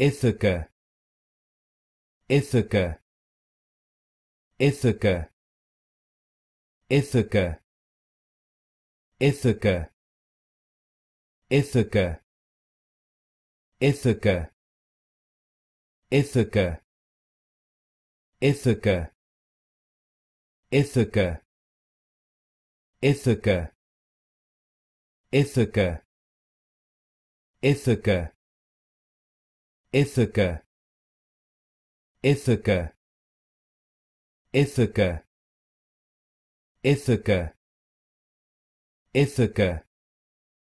Ithaca Ithaca Ithaca Ithaca Ithaca Ithaca Ithaca Ithaca Ithaca Ithaca Ithaca Ithaca Ithaca Ithaca Ithaca Ithaca Ithaca Ithaca